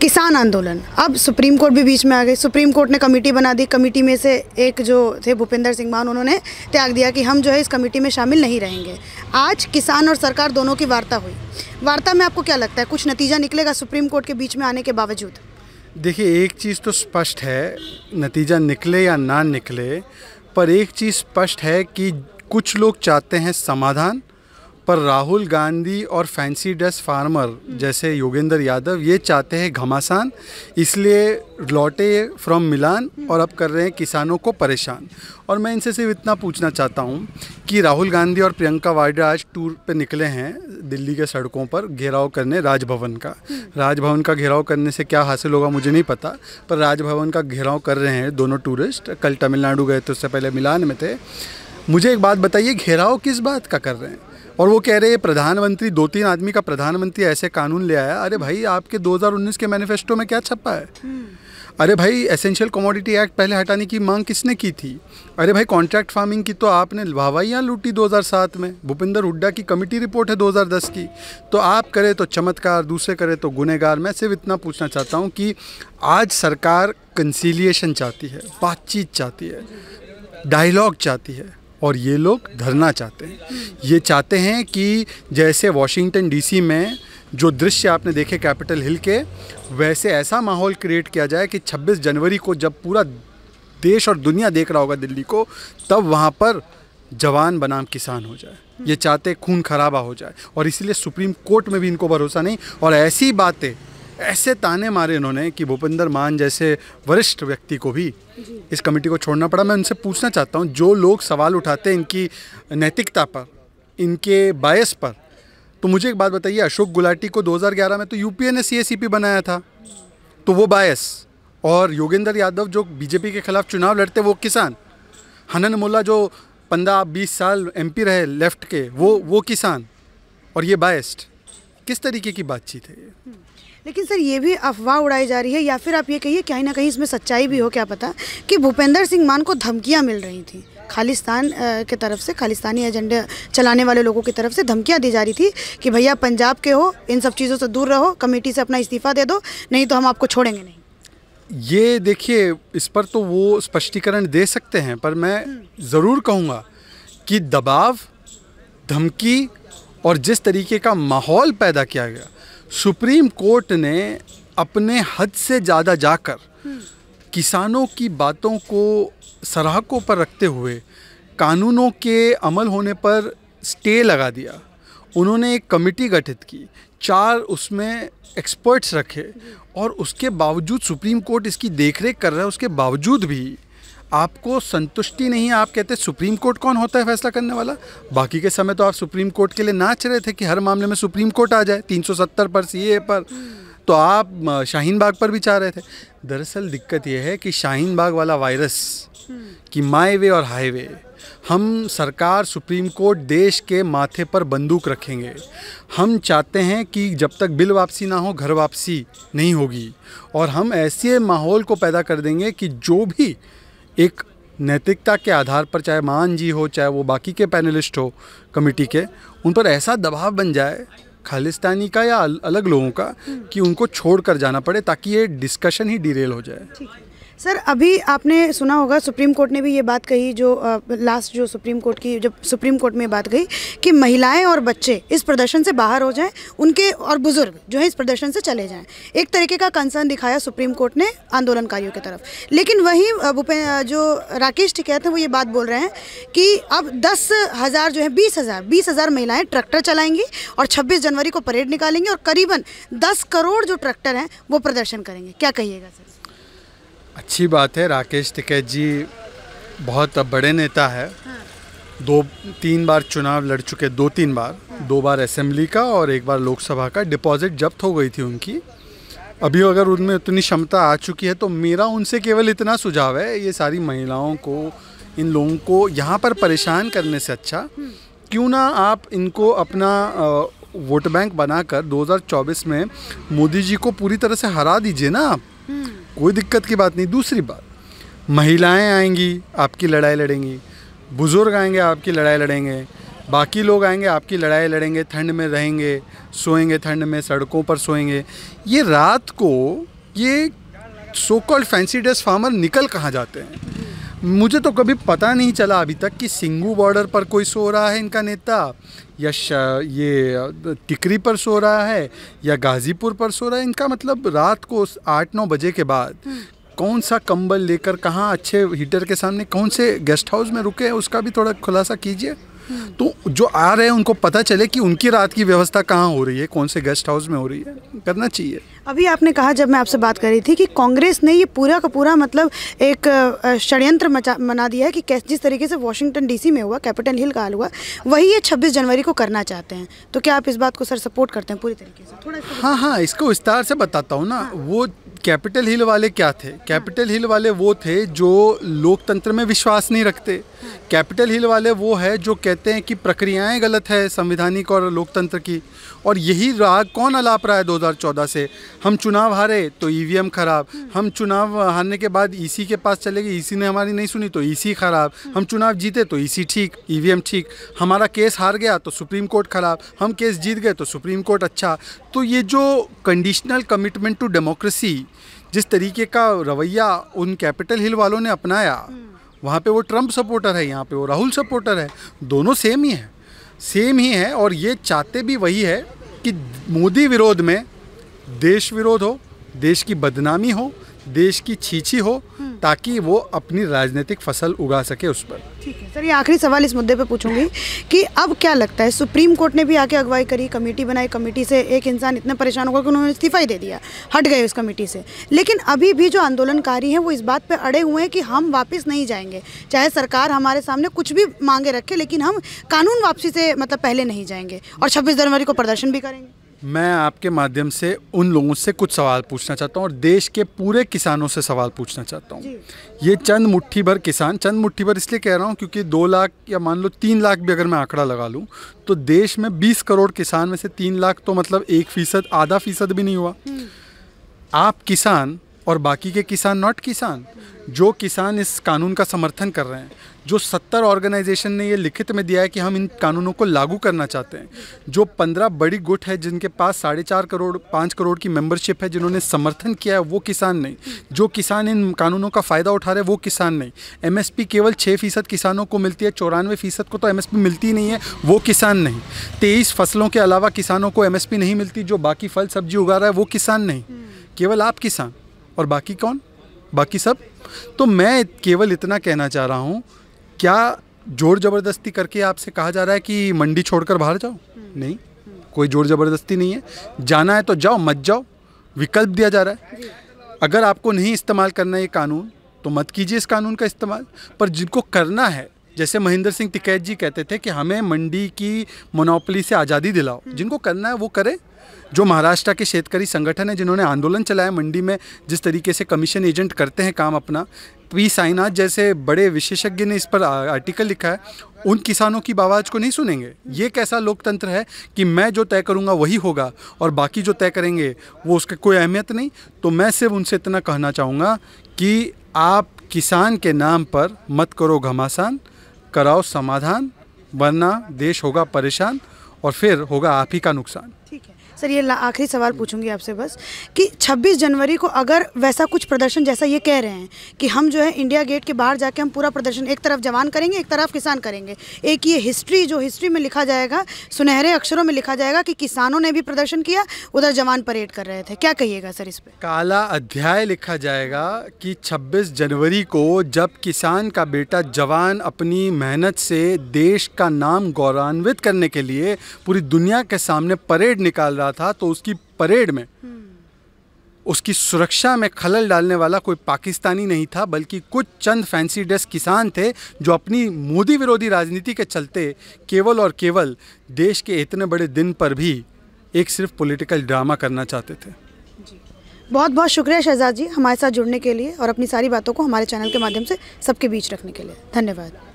किसान आंदोलन अब सुप्रीम कोर्ट भी बीच में आ गई सुप्रीम कोर्ट ने कमेटी बना दी कमेटी में से एक जो थे भूपेंद्र सिंह मान उन्होंने त्याग दिया कि हम जो है इस कमेटी में शामिल नहीं रहेंगे आज किसान और सरकार दोनों की वार्ता हुई वार्ता में आपको क्या लगता है कुछ नतीजा निकलेगा सुप्रीम कोर्ट के बीच में आने के बावजूद देखिए एक चीज़ तो स्पष्ट है नतीजा निकले या ना निकले पर एक चीज़ स्पष्ट है कि कुछ लोग चाहते हैं समाधान पर राहुल गांधी और फैंसी ड्रेस फार्मर जैसे योगेंद्र यादव ये चाहते हैं घमासान इसलिए लौटे फ्रॉम मिलान और अब कर रहे हैं किसानों को परेशान और मैं इनसे सिर्फ इतना पूछना चाहता हूँ कि राहुल गांधी और प्रियंका वाड्रा आज टूर पे निकले हैं दिल्ली के सड़कों पर घेराव करने राजभवन का राजभवन का घेराव करने से क्या हासिल होगा मुझे नहीं पता पर राजभवन का घेराव कर रहे हैं दोनों टूरिस्ट कल तमिलनाडु गए थे उससे पहले मिलान में थे मुझे एक बात बताइए घेराव किस बात का कर रहे हैं और वो कह रहे हैं प्रधानमंत्री दो तीन आदमी का प्रधानमंत्री ऐसे कानून ले आया अरे भाई आपके 2019 के मैनिफेस्टो में क्या छपा है हम्म। अरे भाई एसेंशियल कमोडिटी एक्ट पहले हटाने की मांग किसने की थी अरे भाई कॉन्ट्रैक्ट फार्मिंग की तो आपने वाहवाइयाँ लूटी 2007 में भूपिंदर हुड्डा की कमेटी रिपोर्ट है 2010 की तो आप करें तो चमत्कार दूसरे करें तो गुनेगार मैं सिर्फ इतना पूछना चाहता हूँ कि आज सरकार कंसीलिएशन चाहती है बातचीत चाहती है डायलॉग चाहती है और ये लोग धरना चाहते हैं ये चाहते हैं कि जैसे वॉशिंगटन डीसी में जो दृश्य आपने देखे कैपिटल हिल के वैसे ऐसा माहौल क्रिएट किया जाए कि 26 जनवरी को जब पूरा देश और दुनिया देख रहा होगा दिल्ली को तब वहाँ पर जवान बनाम किसान हो जाए ये चाहते खून खराबा हो जाए और इसीलिए सुप्रीम कोर्ट में भी इनको भरोसा नहीं और ऐसी बातें ऐसे ताने मारे इन्होंने कि भूपेंद्र मान जैसे वरिष्ठ व्यक्ति को भी इस कमेटी को छोड़ना पड़ा मैं उनसे पूछना चाहता हूँ जो लोग सवाल उठाते हैं इनकी नैतिकता पर इनके बायस पर तो मुझे एक बात बताइए अशोक गुलाटी को 2011 में तो यूपीए ने सीएसीपी बनाया था तो वो बायस और योगेंद्र यादव जो बीजेपी के खिलाफ चुनाव लड़ते वो किसान हनन मुला जो पंद्रह बीस साल एमपी रहे लेफ्ट के वो वो किसान और ये बायस्ड किस तरीके की बातचीत है ये हम्म। लेकिन सर ये भी अफवाह उड़ाई जा रही है या फिर आप ये कहिए कहीं ना कहीं इसमें सच्चाई भी हो क्या पता कि भूपेंद्र सिंह मान को धमकियाँ मिल रही थी खालिस्तान के तरफ से खालिस्तानी एजेंडे चलाने वाले लोगों की तरफ से धमकियाँ दी जा रही थी कि भैया पंजाब के हो इन सब चीज़ों से दूर रहो कमेटी से अपना इस्तीफ़ा दे दो नहीं तो हम आपको छोड़ेंगे नहीं ये देखिए इस पर तो वो स्पष्टीकरण दे सकते हैं पर मैं हम्म। ज़रूर कहूँगा कि दबाव धमकी और जिस तरीके का माहौल पैदा किया गया सुप्रीम कोर्ट ने अपने हद से ज़्यादा जाकर किसानों की बातों को सराहकों पर रखते हुए कानूनों के अमल होने पर स्टे लगा दिया उन्होंने एक कमेटी गठित की चार उसमें एक्सपर्ट्स रखे और उसके बावजूद सुप्रीम कोर्ट इसकी देखरेख कर रहा है उसके बावजूद भी आपको संतुष्टि नहीं है आप कहते सुप्रीम कोर्ट कौन होता है फैसला करने वाला बाकी के समय तो आप सुप्रीम कोर्ट के लिए नाच रहे थे कि हर मामले में सुप्रीम कोर्ट आ जाए 370 पर सी पर तो आप शाहीन बाग पर भी चाह रहे थे दरअसल दिक्कत यह है कि शाहीन बाग वाला वायरस कि माई वे और हाई वे हम सरकार सुप्रीम कोर्ट देश के माथे पर बंदूक रखेंगे हम चाहते हैं कि जब तक बिल वापसी ना हो घर वापसी नहीं होगी और हम ऐसे माहौल को पैदा कर देंगे कि जो भी एक नैतिकता के आधार पर चाहे मान जी हो चाहे वो बाकी के पैनलिस्ट हो कमेटी के उन पर ऐसा दबाव बन जाए खालिस्तानी का या अलग लोगों का कि उनको छोड़ कर जाना पड़े ताकि ये डिस्कशन ही डिरेल हो जाए सर अभी आपने सुना होगा सुप्रीम कोर्ट ने भी ये बात कही जो आ, लास्ट जो सुप्रीम कोर्ट की जब सुप्रीम कोर्ट में बात कही कि महिलाएं और बच्चे इस प्रदर्शन से बाहर हो जाएं उनके और बुज़ुर्ग जो है इस प्रदर्शन से चले जाएं एक तरीके का कंसर्न दिखाया सुप्रीम कोर्ट ने आंदोलनकारियों की तरफ लेकिन वहीं जो राकेश टिकैत हैं वो ये बात बोल रहे हैं कि अब दस हज़ार जो है बीस हज़ार बीस हज़ार महिलाएँ ट्रैक्टर चलाएँगी और छब्बीस जनवरी को परेड निकालेंगी और करीबन दस करोड़ जो ट्रैक्टर हैं वो प्रदर्शन करेंगे क्या कहिएगा सर अच्छी बात है राकेश टिकैत जी बहुत बड़े नेता है हाँ। दो तीन बार चुनाव लड़ चुके दो तीन बार हाँ। दो बार असेंबली का और एक बार लोकसभा का डिपॉजिट जब्त हो गई थी उनकी अभी अगर उनमें उतनी क्षमता आ चुकी है तो मेरा उनसे केवल इतना सुझाव है ये सारी महिलाओं को इन लोगों को यहाँ पर परेशान करने से अच्छा हम्म। क्यों ना आप इनको अपना वोट बैंक बनाकर 2024 में मोदी जी को पूरी तरह से हरा दीजिए ना आप कोई दिक्कत की बात नहीं दूसरी बात महिलाएं आएंगी आपकी लड़ाई लड़ेंगी बुज़ुर्ग आएंगे आपकी लड़ाई लड़ेंगे बाकी लोग आएंगे आपकी लड़ाई लड़ेंगे ठंड में रहेंगे सोएंगे ठंड में सड़कों पर सोएंगे ये रात को ये सोकॉल्ड फैंसी ड्रेस फार्मर निकल कहाँ जाते हैं मुझे तो कभी पता नहीं चला अभी तक कि सिंगू बॉर्डर पर कोई सो रहा है इनका नेता या ये टिकरी पर सो रहा है या गाजीपुर पर सो रहा है इनका मतलब रात को आठ नौ बजे के बाद हम्म। कौन सा कंबल लेकर कहाँ अच्छे हीटर के सामने कौन से गेस्ट हाउस में रुके हैं उसका भी थोड़ा खुलासा कीजिए तो जो आ रहे हैं उनको पता चले कि उनकी रात की व्यवस्था कहाँ हो रही है कौन से गेस्ट हाउस में हो रही है करना चाहिए अभी आपने कहा जब मैं आपसे बात कर रही थी कि कांग्रेस ने ये पूरा का पूरा मतलब एक षडयंत्र मना दिया है कि कैसे जिस तरीके से वॉशिंगटन डीसी में हुआ कैपिटल हिल का हाल हुआ वही ये 26 जनवरी को करना चाहते हैं तो क्या आप इस बात को सर सपोर्ट करते हैं पूरी तरीके से थोड़ा हाँ हाँ इसको विस्तार से बताता हूँ ना हाँ। वो कैपिटल हिल वाले क्या थे कैपिटल हिल वाले वो थे जो लोकतंत्र में विश्वास नहीं रखते कैपिटल हिल वाले वो है जो कहते हैं कि प्रक्रियाएं गलत है संविधानिक और लोकतंत्र की और यही राग कौन अलाप रहा है 2014 से हम चुनाव हारे तो ई e ख़राब हम चुनाव हारने के बाद ईसी e के पास चले गए ईसी e ने हमारी नहीं सुनी तो ईसी ख़राब हम चुनाव जीते तो ईसी ठीक ई ठीक हमारा केस हार गया तो सुप्रीम कोर्ट ख़राब हम केस जीत गए तो सुप्रीम कोर्ट अच्छा तो ये जो कंडीशनल कमिटमेंट टू डेमोक्रेसी जिस तरीके का रवैया उन कैपिटल हिल वालों ने अपनाया वहाँ पे वो ट्रंप सपोर्टर है यहाँ पे वो राहुल सपोर्टर है दोनों सेम ही हैं सेम ही है और ये चाहते भी वही है कि मोदी विरोध में देश विरोध हो देश की बदनामी हो देश की छीछी हो ताकि वो अपनी राजनीतिक फसल उगा सके उस पर ठीक है सर ये आखिरी सवाल इस मुद्दे पे पूछूंगी कि अब क्या लगता है सुप्रीम कोर्ट ने भी आके अगवाई करी कमेटी बनाई कमेटी से एक इंसान इतना परेशान होगा कि उन्होंने इस्तीफा ही दे दिया हट गए उस कमेटी से लेकिन अभी भी जो आंदोलनकारी हैं वो इस बात पर अड़े हुए हैं कि हम वापस नहीं जाएंगे चाहे सरकार हमारे सामने कुछ भी मांगे रखे लेकिन हम कानून वापसी से मतलब पहले नहीं जाएंगे और छब्बीस जनवरी को प्रदर्शन भी करेंगे मैं आपके माध्यम से उन लोगों से कुछ सवाल पूछना चाहता हूँ और देश के पूरे किसानों से सवाल पूछना चाहता हूँ ये चंद मुट्ठी भर किसान चंद मुट्ठी भर इसलिए कह रहा हूँ क्योंकि दो लाख या मान लो तीन लाख भी अगर मैं आंकड़ा लगा लूँ तो देश में बीस करोड़ किसान में से तीन लाख तो मतलब एक फीसद आधा फीसद भी नहीं हुआ हम्म। आप किसान और बाकी के किसान नॉट किसान जो किसान इस कानून का समर्थन कर रहे हैं जो सत्तर ऑर्गेनाइजेशन ने ये लिखित में दिया है कि हम इन कानूनों को लागू करना चाहते हैं जो पंद्रह बड़ी गुट है जिनके पास साढ़े चार करोड़ पाँच करोड़ की मेंबरशिप है जिन्होंने समर्थन किया है वो किसान नहीं जो किसान इन कानूनों का फ़ायदा उठा रहे वो किसान नहीं एम केवल छः फीसद किसानों को मिलती है चौरानवे फीसद को तो एम मिलती नहीं है वो किसान नहीं तेईस फसलों के अलावा किसानों को एम नहीं मिलती जो बाकी फल सब्जी उगा रहा है वो किसान नहीं केवल आप किसान और बाकी कौन बाकी सब तो मैं केवल इतना कहना चाह रहा हूँ क्या जोर ज़बरदस्ती करके आपसे कहा जा रहा है कि मंडी छोड़कर बाहर जाओ हम्म। नहीं कोई जोर ज़बरदस्ती नहीं है जाना है तो जाओ मत जाओ विकल्प दिया जा रहा है अगर आपको नहीं इस्तेमाल करना ये कानून तो मत कीजिए इस कानून का इस्तेमाल पर जिनको करना है जैसे महेंद्र सिंह टिकैत जी कहते थे कि हमें मंडी की मोनोपली से आज़ादी दिलाओ हम्म। जिनको करना है वो करें जो महाराष्ट्र के शेतकारी संगठन है जिन्होंने आंदोलन चलाया मंडी में जिस तरीके से कमीशन एजेंट करते हैं काम अपना पी तो साईनाथ जैसे बड़े विशेषज्ञ ने इस पर आर्टिकल लिखा है उन किसानों की आवाज को नहीं सुनेंगे ये कैसा लोकतंत्र है कि मैं जो तय करूँगा वही होगा और बाकी जो तय करेंगे वो उसका कोई अहमियत नहीं तो मैं सिर्फ उनसे इतना कहना चाहूँगा कि आप किसान के नाम पर मत करो घमासान कराओ समाधान वरना देश होगा परेशान और फिर होगा आप ही का नुकसान सर ये आखिरी सवाल पूछूंगी आपसे बस कि 26 जनवरी को अगर वैसा कुछ प्रदर्शन जैसा ये कह रहे हैं कि हम जो है इंडिया गेट के बाहर जाके हम पूरा प्रदर्शन एक तरफ जवान करेंगे एक तरफ किसान करेंगे एक ये हिस्ट्री जो हिस्ट्री में लिखा जाएगा सुनहरे अक्षरों में लिखा जाएगा कि किसानों ने भी प्रदर्शन किया उधर जवान परेड कर रहे थे क्या कहिएगा सर इस पर काला अध्याय लिखा जाएगा कि छब्बीस जनवरी को जब किसान का बेटा जवान अपनी मेहनत से देश का नाम गौरवान्वित करने के लिए पूरी दुनिया के सामने परेड निकाल रहा रहा था तो उसकी परेड में हम्म। उसकी सुरक्षा में खलल डालने वाला कोई पाकिस्तानी नहीं था बल्कि कुछ चंद फैंसी ड्रेस किसान थे जो अपनी मोदी विरोधी राजनीति के चलते केवल और केवल देश के इतने बड़े दिन पर भी एक सिर्फ पॉलिटिकल ड्रामा करना चाहते थे बहुत बहुत शुक्रिया शहजाद जी हमारे साथ जुड़ने के लिए और अपनी सारी बातों को हमारे चैनल के माध्यम से सबके बीच रखने के लिए धन्यवाद